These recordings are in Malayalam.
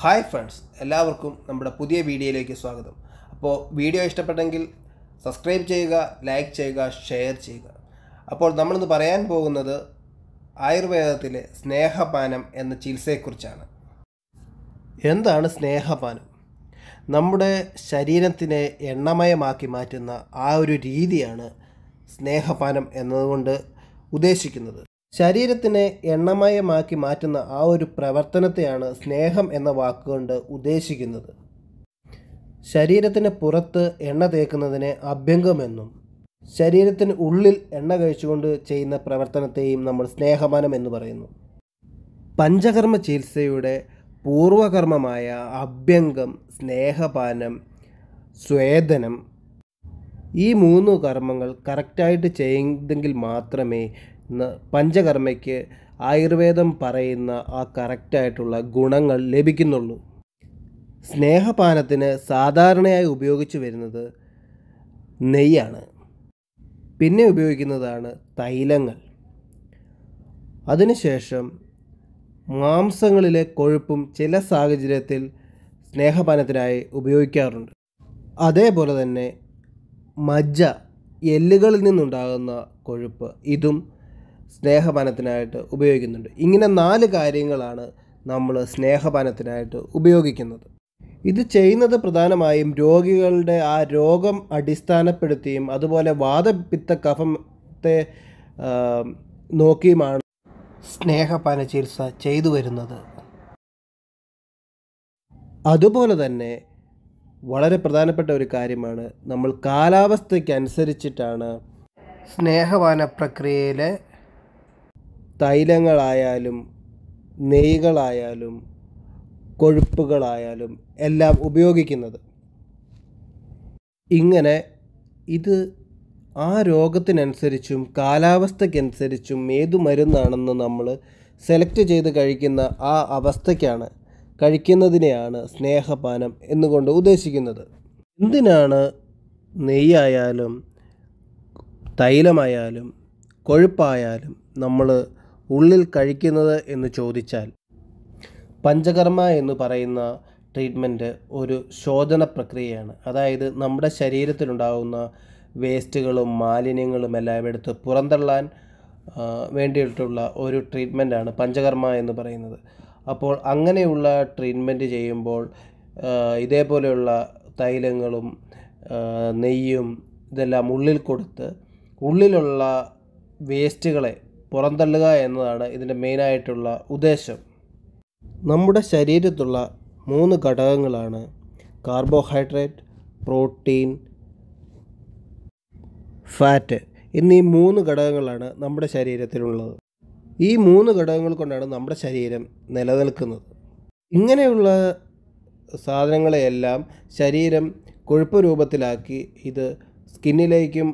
ഹായ് ഫ്രണ്ട്സ് എല്ലാവർക്കും നമ്മുടെ പുതിയ വീഡിയോയിലേക്ക് സ്വാഗതം അപ്പോൾ വീഡിയോ ഇഷ്ടപ്പെട്ടെങ്കിൽ സബ്സ്ക്രൈബ് ചെയ്യുക ലൈക്ക് ചെയ്യുക ഷെയർ ചെയ്യുക അപ്പോൾ നമ്മളിന്ന് പറയാൻ പോകുന്നത് ആയുർവേദത്തിലെ സ്നേഹപാനം എന്ന ചികിത്സയെക്കുറിച്ചാണ് എന്താണ് സ്നേഹപാനം നമ്മുടെ ശരീരത്തിനെ എണ്ണമയമാക്കി മാറ്റുന്ന ആ ഒരു രീതിയാണ് സ്നേഹപാനം എന്നതുകൊണ്ട് ഉദ്ദേശിക്കുന്നത് ശരീരത്തിനെ എണ്ണമയമാക്കി മാറ്റുന്ന ആ ഒരു പ്രവർത്തനത്തെയാണ് സ്നേഹം എന്ന വാക്കുകൊണ്ട് ഉദ്ദേശിക്കുന്നത് ശരീരത്തിന് പുറത്ത് എണ്ണ തേക്കുന്നതിനെ അഭ്യംഗമെന്നും ശരീരത്തിന് ഉള്ളിൽ എണ്ണ കഴിച്ചുകൊണ്ട് ചെയ്യുന്ന പ്രവർത്തനത്തെയും നമ്മൾ സ്നേഹമാനം എന്ന് പറയുന്നു പഞ്ചകർമ്മ ചികിത്സയുടെ പൂർവകർമ്മമായ അഭ്യംഗം സ്നേഹപാനം സ്വേദനം ഈ മൂന്ന് കർമ്മങ്ങൾ കറക്റ്റായിട്ട് ചെയ്തെങ്കിൽ മാത്രമേ പഞ്ചകർമ്മയ്ക്ക് ആയുർവേദം പറയുന്ന ആ കറക്റ്റായിട്ടുള്ള ഗുണങ്ങൾ ലഭിക്കുന്നുള്ളൂ സ്നേഹപാനത്തിന് സാധാരണയായി ഉപയോഗിച്ചു വരുന്നത് നെയ്യാണ് പിന്നെ ഉപയോഗിക്കുന്നതാണ് തൈലങ്ങൾ അതിനുശേഷം മാംസങ്ങളിലെ കൊഴുപ്പും ചില സാഹചര്യത്തിൽ സ്നേഹപാനത്തിനായി ഉപയോഗിക്കാറുണ്ട് അതേപോലെ തന്നെ മജ്ജ എല്ലുകളിൽ നിന്നുണ്ടാകുന്ന കൊഴുപ്പ് ഇതും സ്നേഹപാനത്തിനായിട്ട് ഉപയോഗിക്കുന്നുണ്ട് ഇങ്ങനെ നാല് കാര്യങ്ങളാണ് നമ്മൾ സ്നേഹപാനത്തിനായിട്ട് ഉപയോഗിക്കുന്നത് ഇത് ചെയ്യുന്നത് പ്രധാനമായും രോഗികളുടെ ആ രോഗം അടിസ്ഥാനപ്പെടുത്തിയും അതുപോലെ വാദപിത്ത കഫത്തെ നോക്കിയുമാണ് സ്നേഹപാന ചികിത്സ ചെയ്തു വരുന്നത് അതുപോലെ തന്നെ വളരെ പ്രധാനപ്പെട്ട ഒരു കാര്യമാണ് നമ്മൾ കാലാവസ്ഥയ്ക്കനുസരിച്ചിട്ടാണ് സ്നേഹപാന പ്രക്രിയയിലെ തൈലങ്ങളായാലും നെയ്കളായാലും കൊഴുപ്പുകളായാലും എല്ലാം ഉപയോഗിക്കുന്നത് ഇങ്ങനെ ഇത് ആ രോഗത്തിനനുസരിച്ചും കാലാവസ്ഥയ്ക്കനുസരിച്ചും ഏതു മരുന്നാണെന്ന് നമ്മൾ സെലക്ട് ചെയ്ത് കഴിക്കുന്ന ആ അവസ്ഥയ്ക്കാണ് കഴിക്കുന്നതിനെയാണ് സ്നേഹപാനം എന്നുകൊണ്ട് ഉദ്ദേശിക്കുന്നത് എന്തിനാണ് നെയ്യായാലും തൈലമായാലും കൊഴുപ്പായാലും നമ്മൾ ഉള്ളിൽ കഴിക്കുന്നത് എന്ന് ചോദിച്ചാൽ പഞ്ചകർമ്മ എന്ന് പറയുന്ന ട്രീറ്റ്മെൻറ്റ് ഒരു ശോധന പ്രക്രിയയാണ് അതായത് നമ്മുടെ ശരീരത്തിലുണ്ടാകുന്ന വേസ്റ്റുകളും മാലിന്യങ്ങളും എല്ലാം എടുത്ത് പുറന്തള്ളാൻ വേണ്ടിയിട്ടുള്ള ഒരു ട്രീറ്റ്മെൻറ്റാണ് പഞ്ചകർമ്മ എന്ന് പറയുന്നത് അപ്പോൾ അങ്ങനെയുള്ള ട്രീറ്റ്മെൻറ്റ് ചെയ്യുമ്പോൾ ഇതേപോലെയുള്ള തൈലങ്ങളും നെയ്യും ഇതെല്ലാം ഉള്ളിൽ കൊടുത്ത് ഉള്ളിലുള്ള വേസ്റ്റുകളെ പുറന്തള്ളുക എന്നതാണ് ഇതിൻ്റെ മെയിനായിട്ടുള്ള ഉദ്ദേശം നമ്മുടെ ശരീരത്തുള്ള മൂന്ന് ഘടകങ്ങളാണ് കാർബോഹൈഡ്രേറ്റ് പ്രോട്ടീൻ ഫാറ്റ് എന്നീ മൂന്ന് ഘടകങ്ങളാണ് നമ്മുടെ ശരീരത്തിലുള്ളത് ഈ മൂന്ന് ഘടകങ്ങൾ കൊണ്ടാണ് നമ്മുടെ ശരീരം നിലനിൽക്കുന്നത് ഇങ്ങനെയുള്ള സാധനങ്ങളെയെല്ലാം ശരീരം കൊഴുപ്പ് രൂപത്തിലാക്കി ഇത് സ്കിന്നിലേക്കും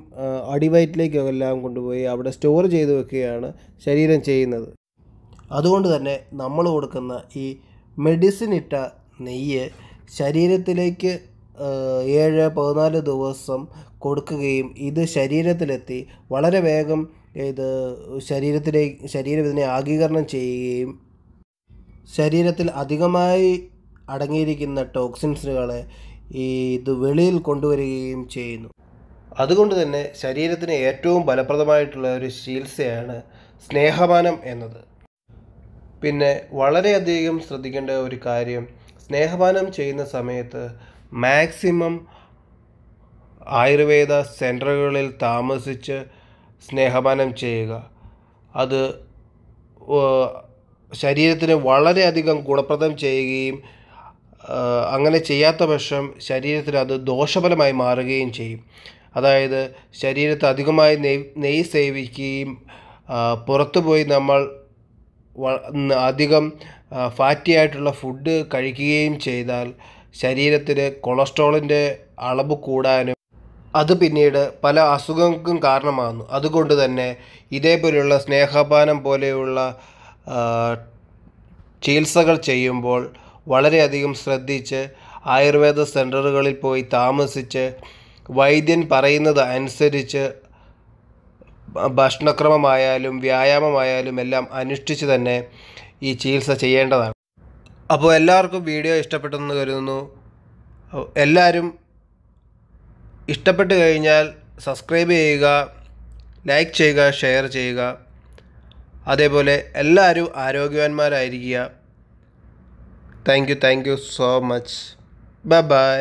അടിവയറ്റിലേക്കും എല്ലാം കൊണ്ടുപോയി അവിടെ സ്റ്റോർ ചെയ്ത് വെക്കുകയാണ് ശരീരം ചെയ്യുന്നത് അതുകൊണ്ട് തന്നെ നമ്മൾ കൊടുക്കുന്ന ഈ മെഡിസിൻ ഇട്ട നെയ്യ് ശരീരത്തിലേക്ക് ഏഴ് പതിനാല് ദിവസം കൊടുക്കുകയും ഇത് ശരീരത്തിലെത്തി വളരെ വേഗം ഇത് ശരീരത്തിലേക്ക് ശരീരം ഇതിനെ ആഗീകരണം ചെയ്യുകയും ശരീരത്തിൽ അധികമായി അടങ്ങിയിരിക്കുന്ന ടോക്സിൻസുകളെ ഈ ഇത് വെളിയിൽ കൊണ്ടുവരികയും ചെയ്യുന്നു അതുകൊണ്ട് തന്നെ ശരീരത്തിന് ഏറ്റവും ഫലപ്രദമായിട്ടുള്ള ഒരു ചികിത്സയാണ് സ്നേഹപാനം എന്നത് പിന്നെ വളരെയധികം ശ്രദ്ധിക്കേണ്ട ഒരു കാര്യം സ്നേഹപാനം ചെയ്യുന്ന സമയത്ത് മാക്സിമം ആയുർവേദ സെൻറ്ററുകളിൽ താമസിച്ച് സ്നേഹപാനം ചെയ്യുക അത് ശരീരത്തിന് വളരെയധികം ഗുണപ്രദം ചെയ്യുകയും അങ്ങനെ ചെയ്യാത്ത പക്ഷം ശരീരത്തിന് അത് ദോഷഫലമായി മാറുകയും ചെയ്യും അതായത് ശരീരത്ത് അധികമായി നെയ് നെയ്യ് സേവിക്കുകയും പുറത്തു പോയി നമ്മൾ അധികം ഫാറ്റി ആയിട്ടുള്ള ഫുഡ് കഴിക്കുകയും ചെയ്താൽ ശരീരത്തിന് കൊളസ്ട്രോളിൻ്റെ അളവ് കൂടാനും അത് പിന്നീട് പല അസുഖങ്ങൾക്കും കാരണമാകുന്നു അതുകൊണ്ട് തന്നെ ഇതേപോലെയുള്ള സ്നേഹപാനം പോലെയുള്ള ചികിത്സകൾ ചെയ്യുമ്പോൾ വളരെയധികം ശ്രദ്ധിച്ച് ആയുർവേദ സെൻറ്ററുകളിൽ പോയി താമസിച്ച് വൈദ്യൻ പറയുന്നത് അനുസരിച്ച് ഭക്ഷണക്രമമായാലും വ്യായാമമായാലും എല്ലാം അനുഷ്ഠിച്ച് തന്നെ ഈ ചികിത്സ ചെയ്യേണ്ടതാണ് അപ്പോൾ എല്ലാവർക്കും വീഡിയോ ഇഷ്ടപ്പെട്ടെന്ന് കരുതുന്നു എല്ലാവരും ഇഷ്ടപ്പെട്ട് കഴിഞ്ഞാൽ സബ്സ്ക്രൈബ് ചെയ്യുക ലൈക്ക് ചെയ്യുക ഷെയർ ചെയ്യുക അതേപോലെ എല്ലാവരും ആരോഗ്യവാന്മാരായിരിക്കുക thank you thank you so much bye by